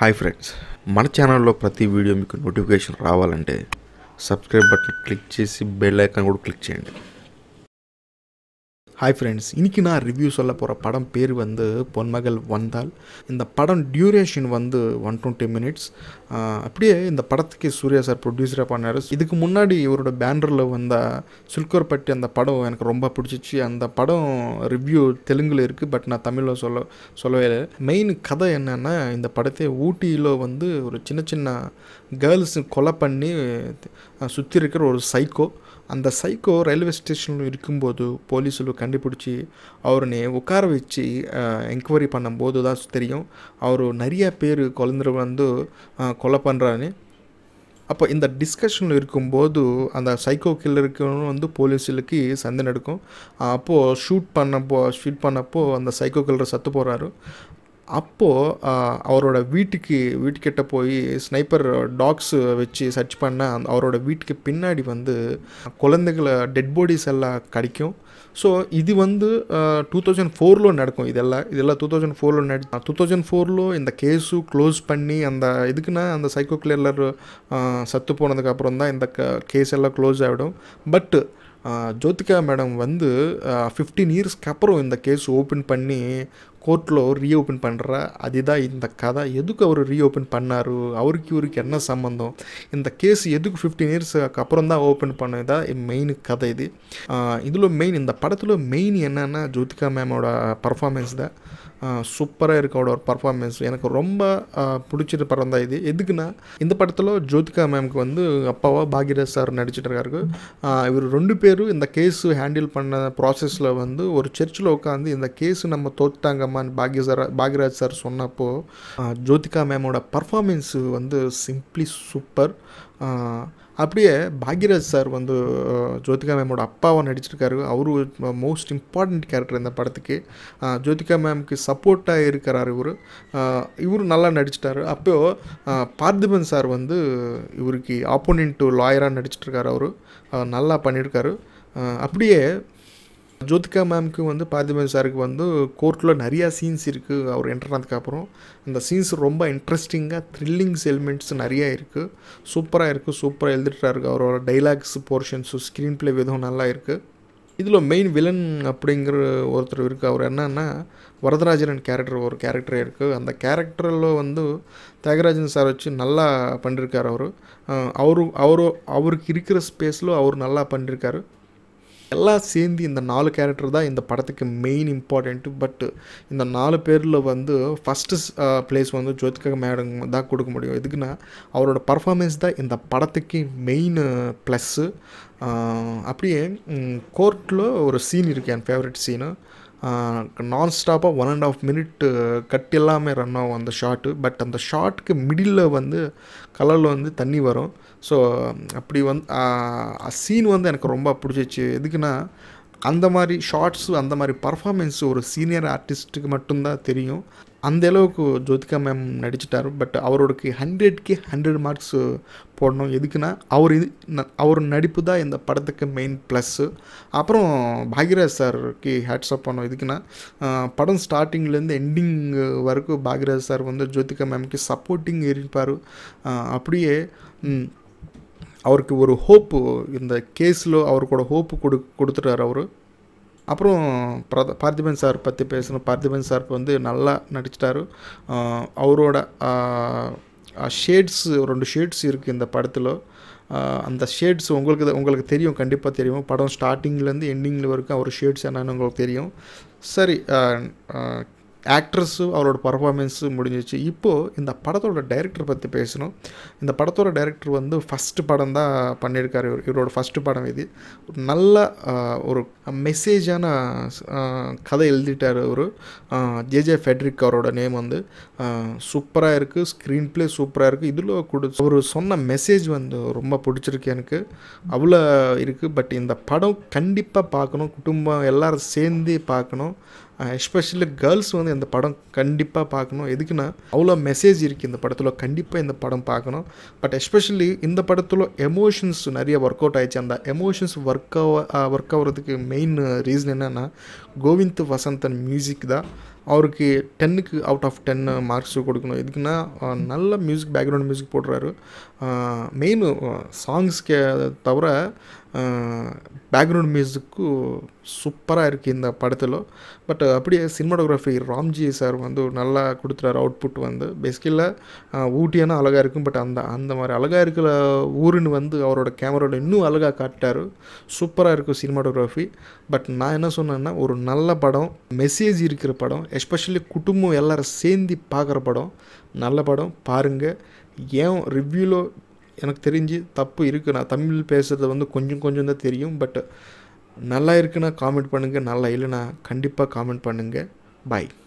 hi friends మన ఛానల్లో ప్రతి వీడియో మీకు నోటిఫికేషన్ రావాలంటే సబ్స్క్రైబ్ బటన్ క్లిక్ చేసి బెల్ ఐకాన్ కూడా క్లిక్ చేయండి ஹாய் ஃப்ரெண்ட்ஸ் இன்றைக்கி நான் ரிவ்யூ சொல்ல போகிற படம் பேர் வந்து பொன்மகள் வந்தால் இந்த படம் டியூரேஷன் வந்து ஒன் டுவெண்ட்டி மினிட்ஸ் அப்படியே இந்த படத்துக்கு சூர்யா சார் ப்ரொடியூசராக பண்ணார் இதுக்கு முன்னாடி இவரோட பேனரில் வந்த பட்டி அந்த படம் எனக்கு ரொம்ப பிடிச்சிச்சு அந்த படம் ரிவ்யூ தெலுங்கில் இருக்குது பட் நான் தமிழில் சொல்ல சொல்லவே இல்லை மெயின் கதை என்னென்னா இந்த படத்தை ஊட்டியில் வந்து ஒரு சின்ன சின்ன கேர்ள்ஸு கொலை பண்ணி சுற்றி இருக்கிற ஒரு சைக்கோ அந்த சைக்கோ ரயில்வே ஸ்டேஷனில் இருக்கும்போது போலீஸில் கண்டுபிடிச்சி அவருனே உட்கார வச்சு என்கொயரி பண்ணும்போது தான் தெரியும் அவர் நிறைய பேர் குழந்தை வந்து கொலை பண்ணுறாரு அப்போ இந்த டிஸ்கஷனில் இருக்கும்போது அந்த சைக்கோ கில்லருக்கு வந்து போலீஸுக்கு சந்தை நடக்கும் அப்போது ஷூட் பண்ணப்போ ஷூட் பண்ணப்போ அந்த சைக்கோ கில்லர் சத்து போகிறாரு அப்போது அவரோட வீட்டுக்கு வீட்டுக்கிட்ட போய் ஸ்னைப்பர் டாக்ஸ் வச்சு சர்ச் பண்ண அந்த அவரோட வீட்டுக்கு பின்னாடி வந்து குழந்தைகளை டெட் பாடிஸ் எல்லாம் கிடைக்கும் ஸோ இது வந்து டூ தௌசண்ட் ஃபோரில் நடக்கும் இதெல்லாம் இதெல்லாம் டூ தௌசண்ட் ஃபோரில் நடி டூ தௌசண்ட் ஃபோரில் இந்த கேஸு க்ளோஸ் பண்ணி அந்த இதுக்குன்னா அந்த சைக்கோ கிளியர்லர் சத்து போனதுக்கப்புறம் தான் இந்த கேஸ் எல்லாம் க்ளோஸ் ஆகிடும் பட்டு ஜோதிகா மேடம் வந்து ஃபிஃப்டீன் இயர்ஸ்க்கு அப்புறம் இந்த கேஸ் ஓப்பன் பண்ணி கோர்ட்டில் ரீஓப்பன் பண்ணுறா அதுதான் இந்த கதை எதுக்கு அவர் ரீஓப்பன் பண்ணார் அவருக்கு இவருக்கு என்ன சம்மந்தம் இந்த கேஸ் எதுக்கு ஃபிஃப்டீன் இயர்ஸுக்கு அப்புறம் தான் ஓப்பன் பண்ணதா மெயின் கதை இது இதில் மெயின் இந்த படத்தில் மெயின் என்னென்னா ஜோதிகா மேமோட பர்ஃபார்மன்ஸ் தான் சூப்பராக இருக்க அவரோட பர்ஃபார்மன்ஸ் எனக்கு ரொம்ப பிடிச்சிட்டு படம் தான் இது எதுக்குன்னா இந்த படத்தில் ஜோதிகா மேம்க்கு வந்து அப்பாவா பாக்யராஜ் சார் நடிச்சிட்டு இருக்காரு இவர் ரெண்டு பேரும் இந்த கேஸு ஹேண்டில் பண்ண ப்ராசஸில் வந்து ஒரு சர்ச்சில் உட்காந்து இந்த கேஸு நம்ம தோத்தாங்க ரஹ்மான் பாக்யசரா பாக்யராஜ் சார் சொன்னப்போ ஜோதிகா மேமோட பர்ஃபார்மென்ஸு வந்து சிம்ப்ளி சூப்பர் அப்படியே பாக்யராஜ் சார் வந்து ஜோதிகா மேமோட அப்பாவை நடிச்சிருக்காரு அவரு மோஸ்ட் இம்பார்ட்டண்ட் கேரக்டர் இந்த படத்துக்கு ஜோதிகா மேம்க்கு சப்போர்ட்டாக இருக்கிறார் இவர் இவர் நல்லா நடிச்சிட்டாரு அப்போ பார்த்திபன் சார் வந்து இவருக்கு ஆப்போனண்ட்டு லாயராக நடிச்சிட்ருக்காரு அவர் நல்லா பண்ணியிருக்காரு அப்படியே ஜோதிகா மேம்க்கு வந்து பார்த்திபன் சாருக்கு வந்து கோர்ட்டில் நிறையா சீன்ஸ் இருக்குது அவர் என்டர் ஆனதுக்கப்புறம் அந்த சீன்ஸ் ரொம்ப இன்ட்ரெஸ்டிங்காக த்ரில்லிங்ஸ் எலிமெண்ட்ஸ் நிறையா இருக்குது சூப்பராக இருக்குது சூப்பராக எழுதிட்டா இருக்குது அவரோட டைலாக்ஸ் போர்ஷன்ஸு ஸ்க்ரீன் ப்ளே விதம் நல்லா இருக்குது இதில் மெயின் வில்லன் அப்படிங்கிற ஒருத்தர் இருக்குது அவர் என்னன்னா வரதராஜன் கேரக்டர் ஒரு கேரக்டரே இருக்குது அந்த கேரக்டரில் வந்து தியாகராஜன் சார் வச்சு நல்லா பண்ணியிருக்கார் அவர் அவரு அவரு அவருக்கு இருக்கிற ஸ்பேஸில் அவர் நல்லா பண்ணியிருக்காரு எல்லாம் சேர்ந்து இந்த நாலு கேரக்டர் தான் இந்த படத்துக்கு மெயின் இம்பார்ட்டண்ட்டு பட் இந்த நாலு பேரில் வந்து ஃபஸ்ட்டு ப்ளேஸ் uh, வந்து ஜோதிகா மேடம் தான் கொடுக்க முடியும் எதுக்குன்னா அவரோட பர்ஃபார்மன்ஸ் தான் இந்த படத்துக்கு மெயின் uh, ப்ளஸ்ஸு அப்படியே கோர்ட்டில் ஒரு சீன் இருக்குது என் ஃபேவரட் சீனு நான் ஸ்டாப்பாக one and half minute cut எல்லாமே ரன் ஆகும் அந்த ஷார்ட்டு பட் அந்த ஷார்ட்டுக்கு மிடில் வந்து கலரில் வந்து தண்ணி வரும் ஸோ அப்படி வந்து சீன் வந்து எனக்கு ரொம்ப பிடிச்சிச்சு எதுக்குன்னா அந்த மாதிரி ஷார்ட்ஸு அந்த மாதிரி பர்ஃபார்மென்ஸ் ஒரு சீனியர் ஆர்டிஸ்ட்டுக்கு மட்டும்தான் தெரியும் அந்தளவுக்கு ஜோதிகா மேம் நடிச்சிட்டார் பட் அவரோடக்கு ஹண்ட்ரட்க்கு ஹண்ட்ரட் மார்க்ஸ் போடணும் எதுக்குன்னா அவர் இது அவர் நடிப்பு தான் இந்த படத்துக்கு மெயின் ப்ளஸ்ஸு அப்புறம் பாக்யராஜ் சாருக்கு ஹேட்ஸ் அப் பண்ணோம் எதுக்குன்னா படம் ஸ்டார்டிங்லேருந்து எண்டிங் வரைக்கும் பாக்யராஜ் சார் வந்து ஜோதிகா மேம்க்கு சப்போர்ட்டிங் இருப்பார் அப்படியே அவருக்கு ஒரு ஹோப்பு இந்த கேஸில் அவருக்கோட ஹோப்பு கொடு கொடுத்துட்டார் அவர் அப்புறம் பிரத பார்த்திபன் சார் பற்றி பேசணும் பார்த்திபன் சார் வந்து நல்லா நடிச்சிட்டாரு அவரோட ஷேட்ஸ் ரெண்டு ஷேட்ஸ் இருக்குது இந்த படத்தில் அந்த ஷேட்ஸ் உங்களுக்கு உங்களுக்கு தெரியும் கண்டிப்பாக தெரியும் படம் ஸ்டார்டிங்லேருந்து எண்டிங்கில் வரைக்கும் அவர் ஷேட்ஸ் என்னென்னு உங்களுக்கு தெரியும் சரி ஆக்ட்ரஸும் அவரோட பர்ஃபார்மென்ஸு முடிஞ்சிச்சு இப்போது இந்த படத்தோட டைரக்டர் பற்றி பேசணும் இந்த படத்தோட டைரக்டர் வந்து ஃபஸ்ட்டு படம் தான் பண்ணியிருக்காரு இவர் இவரோட ஃபஸ்ட்டு படம் இது ஒரு நல்ல ஒரு மெசேஜான கதை எழுதிட்டார் அவர் ஜேஜே ஃபெட்ரிக் அவரோட நேம் வந்து சூப்பராக இருக்குது ஸ்க்ரீன் ப்ளே சூப்பராக இருக்குது இதில் கொடுத்து அவர் சொன்ன மெசேஜ் வந்து ரொம்ப பிடிச்சிருக்கு எனக்கு அவ்வளோ இருக்குது பட் இந்த படம் கண்டிப்பாக பார்க்கணும் குடும்பம் எல்லோரும் சேர்ந்து பார்க்கணும் எஸ்பெஷலி கேர்ள்ஸ் வந்து இந்த படம் கண்டிப்பாக பார்க்கணும் எதுக்குன்னா அவ்வளோ மெசேஜ் இருக்குது இந்த படத்தில் கண்டிப்பாக இந்த படம் பார்க்கணும் பட் எஸ்பெஷலி இந்த படத்தில் எமோஷன்ஸ் நிறைய ஒர்க் அவுட் ஆயிடுச்சு அந்த எமோஷன்ஸ் ஒர்க் ஆக ஒர்க் ஆகிறதுக்கு மெயின் ரீசன் என்னென்னா கோவிந்த் வசந்தன் மியூசிக் தான் அவருக்கு டென்னுக்கு அவுட் ஆஃப் டென் மார்க்ஸ் கொடுக்கணும் எதுக்குன்னா நல்ல மியூசிக் பேக்ரவுண்ட் மியூசிக் போடுறாரு மெயின் சாங்ஸ்க்கு தவிர பேக்ரவுண்ட் மியூசிக்கு சூப்பராக இருக்குது இந்த படத்தில் பட் அப்படியே சினிமாடோகிராஃபி ராம்ஜி சார் வந்து நல்லா கொடுத்துறாரு அவுட்புட் வந்து பேசிக்கல ஊட்டியானா அழகாக இருக்கும் பட் அந்த அந்த மாதிரி அழகாக இருக்கிற ஊருன்னு வந்து அவரோட கேமராவில் இன்னும் அழகாக காட்டார் சூப்பராக இருக்கும் சினிமாடோகிராஃபி பட் நான் என்ன சொன்னேன்னா ஒரு நல்ல படம் மெசேஜ் இருக்கிற படம் எஸ்பெஷலி குடும்பம் எல்லோரும் சேர்ந்து பார்க்குற படம் நல்ல படம் பாருங்கள் ஏன் ரிவ்யூவில் எனக்கு தெரிஞ்சு தப்பு இருக்குது நான் தமிழ் பேசுகிறது வந்து கொஞ்சம் கொஞ்சம் தான் தெரியும் பட் நல்லா இருக்குன்னா காமெண்ட் பண்ணுங்கள் நல்லா இல்லைன்னா கண்டிப்பாக காமெண்ட் பண்ணுங்கள் பாய்